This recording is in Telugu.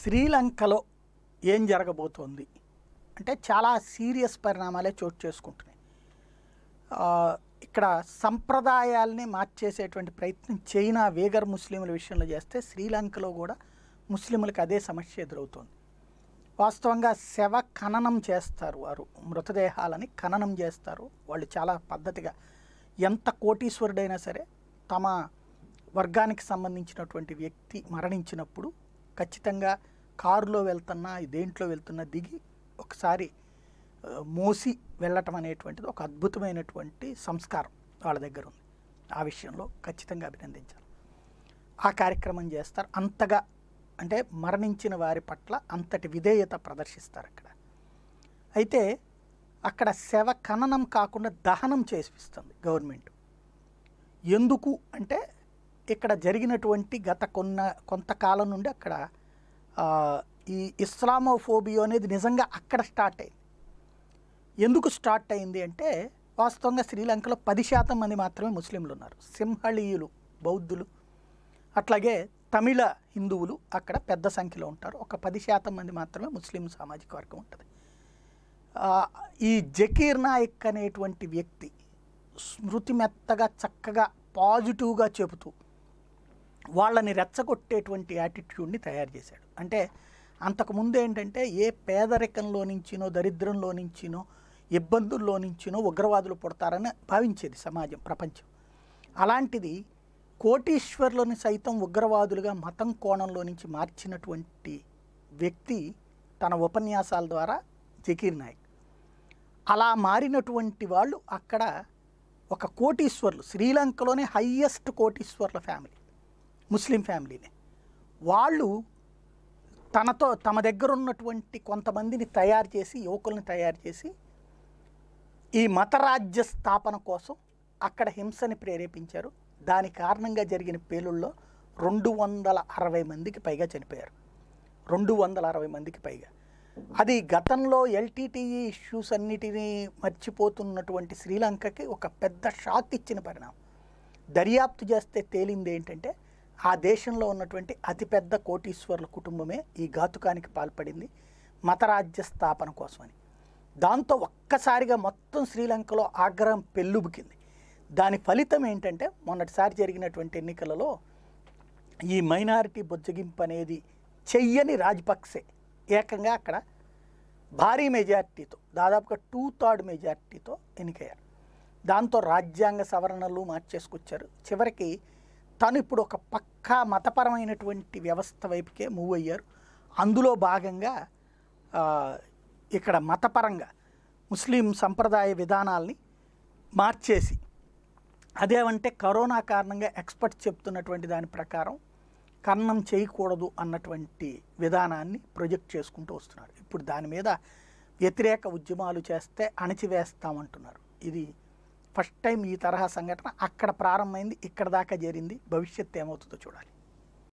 శ్రీలంకలో ఏం జరగబోతోంది అంటే చాలా సీరియస్ పరిణామాలే చోటు చేసుకుంటున్నాయి ఇక్కడ సంప్రదాయాల్ని మార్చేసేటువంటి ప్రయత్నం చైనా వేగర్ ముస్లింల విషయంలో చేస్తే శ్రీలంకలో కూడా ముస్లింలకు అదే సమస్య ఎదురవుతోంది వాస్తవంగా శవ ఖననం చేస్తారు వారు మృతదేహాలని ఖననం చేస్తారు వాళ్ళు చాలా పద్ధతిగా ఎంత కోటీశ్వరుడైనా సరే తమ వర్గానికి సంబంధించినటువంటి వ్యక్తి మరణించినప్పుడు ఖచ్చితంగా కారులో వెళ్తున్నా దేంట్లో వెళ్తున్నా దిగి ఒకసారి మోసి వెళ్ళటం అనేటువంటిది ఒక అద్భుతమైనటువంటి సంస్కారం వాళ్ళ దగ్గర ఉంది ఆ విషయంలో ఖచ్చితంగా అభినందించాలి ఆ కార్యక్రమం చేస్తారు అంతగా అంటే మరణించిన వారి పట్ల అంతటి విధేయత ప్రదర్శిస్తారు అక్కడ అయితే అక్కడ శవ ఖననం కాకుండా దహనం చేసిస్తుంది గవర్నమెంట్ ఎందుకు అంటే ఇక్కడ జరిగినటువంటి గత కొన్న కొంతకాలం నుండి అక్కడ ఈ ఇస్లామోఫోబియో అనేది నిజంగా అక్కడ స్టార్ట్ అయింది ఎందుకు స్టార్ట్ అయింది అంటే వాస్తవంగా శ్రీలంకలో పది శాతం మంది మాత్రమే ముస్లింలు ఉన్నారు సింహళీయులు బౌద్ధులు అట్లాగే తమిళ హిందువులు అక్కడ పెద్ద సంఖ్యలో ఉంటారు ఒక పది శాతం మంది మాత్రమే ముస్లిం సామాజిక వర్గం ఉంటుంది ఈ జకీర్ నాయక్ అనేటువంటి వ్యక్తి స్మృతి మెత్తగా చక్కగా పాజిటివ్గా చెబుతూ వాళ్ళని రెచ్చగొట్టేటువంటి యాటిట్యూడ్ని తయారు చేశాడు అంటే అంతకుముందు ఏంటంటే ఏ పేదరికంలో నుంచినో దరిద్రంలో నుంచినో ఇబ్బందుల్లో నుంచినో ఉగ్రవాదులు పుడతారని భావించేది సమాజం ప్రపంచం అలాంటిది కోటీశ్వర్లను సైతం ఉగ్రవాదులుగా మతం కోణంలో నుంచి మార్చినటువంటి వ్యక్తి తన ఉపన్యాసాల ద్వారా జకీర్ నాయక్ అలా మారినటువంటి వాళ్ళు అక్కడ ఒక కోటీశ్వర్లు శ్రీలంకలోనే హయ్యెస్ట్ కోటీశ్వర్ల ఫ్యామిలీ ముస్లిం ఫ్యామిలీని వాళ్ళు తనతో తమ దగ్గర ఉన్నటువంటి కొంతమందిని తయారు చేసి యువకుల్ని తయారు చేసి ఈ మతరాజ్య స్థాపన కోసం అక్కడ హింసని ప్రేరేపించారు దాని కారణంగా జరిగిన పేలుల్లో రెండు వందల అరవై మందికి పైగా చనిపోయారు రెండు వందల అరవై మందికి పైగా అది గతంలో ఎల్టీటీఈ ఇష్యూస్ అన్నిటినీ మర్చిపోతున్నటువంటి శ్రీలంకకి ఒక పెద్ద షాక్ ఇచ్చిన పరిణామం దర్యాప్తు చేస్తే తేలింది ఏంటంటే ఆ దేశంలో ఉన్నటువంటి అతిపెద్ద కోటీశ్వరుల కుటుంబమే ఈ ఘాతుకానికి పాల్పడింది మతరాజ్య స్థాపన కోసమని దాంతో ఒక్కసారిగా మొత్తం శ్రీలంకలో ఆగ్రహం పెళ్ళుబుకింది దాని ఫలితం ఏంటంటే మొన్నటిసారి జరిగినటువంటి ఎన్నికలలో ఈ మైనారిటీ బొజ్జగింపు అనేది చెయ్యని రాజపక్సే ఏకంగా అక్కడ భారీ మెజార్టీతో దాదాపుగా టూ థర్డ్ మెజార్టీతో ఎన్నికయ్యారు దాంతో రాజ్యాంగ సవరణలు మార్చేసుకొచ్చారు చివరికి తను ఇప్పుడు ఒక పక్కా మతపరమైనటువంటి వ్యవస్థ వైపుకే మూవ్ అయ్యారు అందులో భాగంగా ఇక్కడ మతపరంగా ముస్లిం సంప్రదాయ విధానాల్ని మార్చేసి అదేమంటే కరోనా కారణంగా ఎక్స్పర్ట్ చెప్తున్నటువంటి దాని ప్రకారం కన్నం చేయకూడదు అన్నటువంటి విధానాన్ని ప్రొజెక్ట్ చేసుకుంటూ వస్తున్నారు ఇప్పుడు దాని మీద వ్యతిరేక ఉద్యమాలు చేస్తే అణచివేస్తామంటున్నారు ఇది ఫస్ట్ టైం ఈ తరహా సంఘటన అక్కడ ప్రారంభమైంది ఇక్కడ దాకా చేరింది భవిష్యత్తు ఏమవుతుందో చూడాలి